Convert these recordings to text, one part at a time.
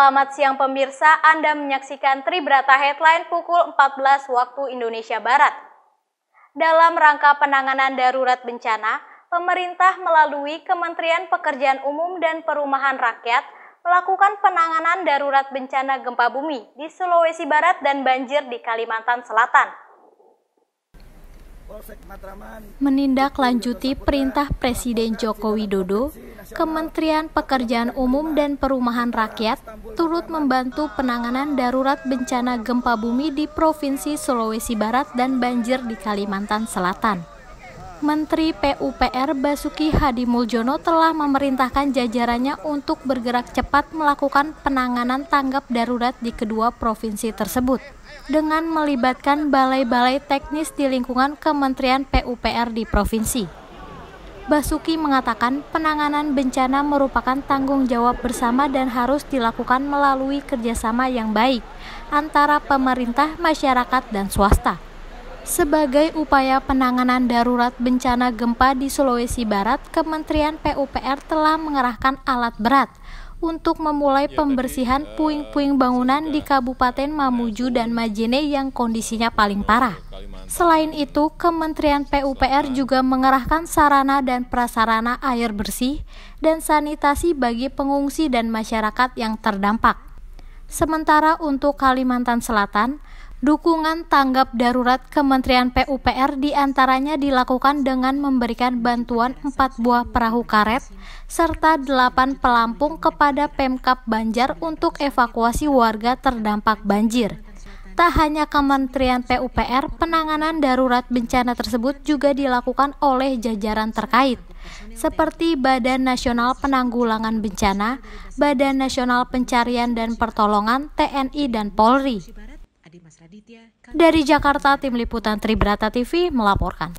Selamat siang pemirsa, Anda menyaksikan Tribrata Headline pukul 14 waktu Indonesia Barat. Dalam rangka penanganan darurat bencana, pemerintah melalui Kementerian Pekerjaan Umum dan Perumahan Rakyat melakukan penanganan darurat bencana gempa bumi di Sulawesi Barat dan banjir di Kalimantan Selatan. Menindaklanjuti perintah Presiden Joko Widodo, Kementerian Pekerjaan Umum dan Perumahan Rakyat turut membantu penanganan darurat bencana gempa bumi di Provinsi Sulawesi Barat dan banjir di Kalimantan Selatan. Menteri PUPR Basuki Hadi Muljono telah memerintahkan jajarannya untuk bergerak cepat melakukan penanganan tanggap darurat di kedua provinsi tersebut dengan melibatkan balai-balai teknis di lingkungan Kementerian PUPR di provinsi. Basuki mengatakan penanganan bencana merupakan tanggung jawab bersama dan harus dilakukan melalui kerjasama yang baik antara pemerintah, masyarakat, dan swasta. Sebagai upaya penanganan darurat bencana gempa di Sulawesi Barat, Kementerian PUPR telah mengerahkan alat berat untuk memulai ya, pembersihan eh, puing-puing bangunan di Kabupaten Mamuju dan Majene yang kondisinya paling parah. Selain itu, Kementerian PUPR juga mengerahkan sarana dan prasarana air bersih dan sanitasi bagi pengungsi dan masyarakat yang terdampak. Sementara untuk Kalimantan Selatan, dukungan tanggap darurat Kementerian PUPR diantaranya dilakukan dengan memberikan bantuan 4 buah perahu karet serta 8 pelampung kepada Pemkap Banjar untuk evakuasi warga terdampak banjir. Tak hanya Kementerian PUPR, penanganan darurat bencana tersebut juga dilakukan oleh jajaran terkait, seperti Badan Nasional Penanggulangan Bencana, Badan Nasional Pencarian dan Pertolongan, TNI, dan Polri. Dari Jakarta, Tim Liputan Tribrata TV melaporkan.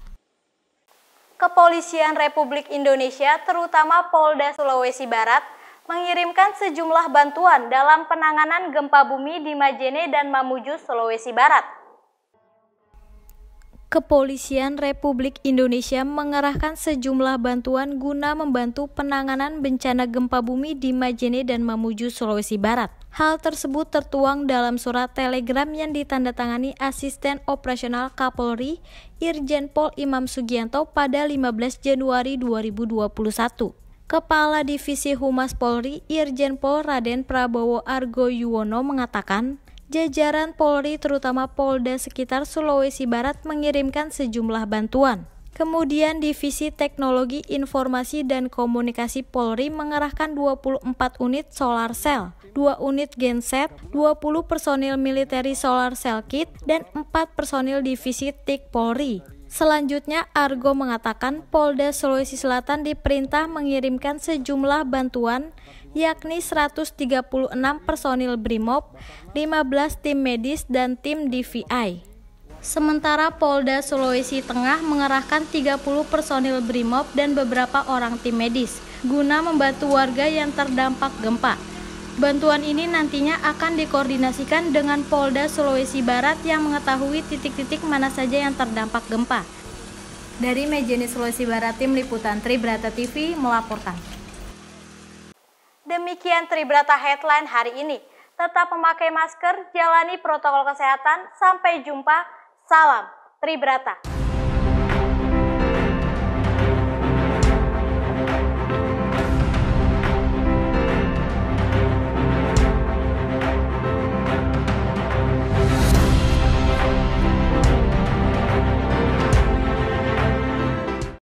Kepolisian Republik Indonesia, terutama Polda Sulawesi Barat, mengirimkan sejumlah bantuan dalam penanganan gempa bumi di Majene dan Mamuju, Sulawesi Barat. Kepolisian Republik Indonesia mengerahkan sejumlah bantuan guna membantu penanganan bencana gempa bumi di Majene dan Mamuju, Sulawesi Barat. Hal tersebut tertuang dalam surat telegram yang ditandatangani Asisten Operasional Kapolri Irjen Pol Imam Sugianto pada 15 Januari 2021. Kepala Divisi Humas Polri Irjen Pol Raden Prabowo Argo Yuwono mengatakan, jajaran Polri terutama Polda sekitar Sulawesi Barat mengirimkan sejumlah bantuan. Kemudian Divisi Teknologi Informasi dan Komunikasi Polri mengerahkan 24 unit solar cell, 2 unit genset, 20 personil militeri solar cell kit, dan 4 personil divisi TIK Polri. Selanjutnya, Argo mengatakan Polda Sulawesi Selatan diperintah mengirimkan sejumlah bantuan, yakni 136 personil BRIMOB, 15 tim medis, dan tim DVI. Sementara Polda Sulawesi Tengah mengerahkan 30 personil BRIMOB dan beberapa orang tim medis, guna membantu warga yang terdampak gempa. Bantuan ini nantinya akan dikoordinasikan dengan Polda Sulawesi Barat yang mengetahui titik-titik mana saja yang terdampak gempa. Dari Mejeni Sulawesi Barat, Tim Liputan Tribrata TV melaporkan. Demikian Tribrata Headline hari ini. Tetap memakai masker, jalani protokol kesehatan. Sampai jumpa. Salam Tribrata.